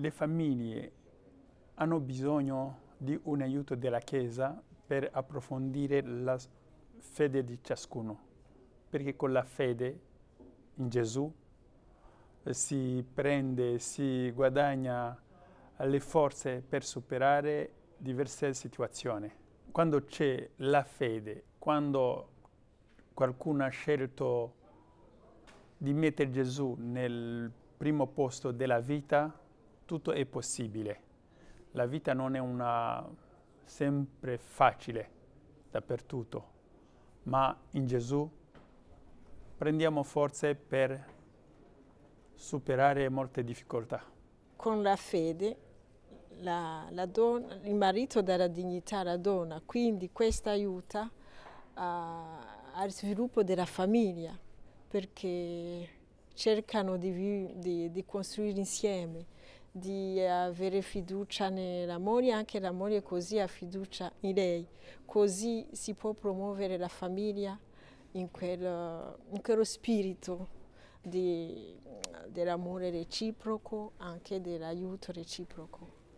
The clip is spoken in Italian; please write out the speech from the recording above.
le famiglie hanno bisogno di un aiuto della Chiesa per approfondire la fede di ciascuno, perché con la fede in Gesù eh, si prende, si guadagna le forze per superare diverse situazioni. Quando c'è la fede, quando qualcuno ha scelto di mettere Gesù nel primo posto della vita, tutto è possibile. La vita non è una sempre facile dappertutto, ma in Gesù prendiamo forze per superare molte difficoltà. Con la fede la, la donna, il marito dà la dignità alla donna, quindi questo aiuta a, al sviluppo della famiglia perché cercano di, di, di costruire insieme di eh, avere fiducia nella moglie, anche la moglie così ha fiducia in lei, così si può promuovere la famiglia in, quel, eh, in quello spirito dell'amore reciproco, anche dell'aiuto reciproco.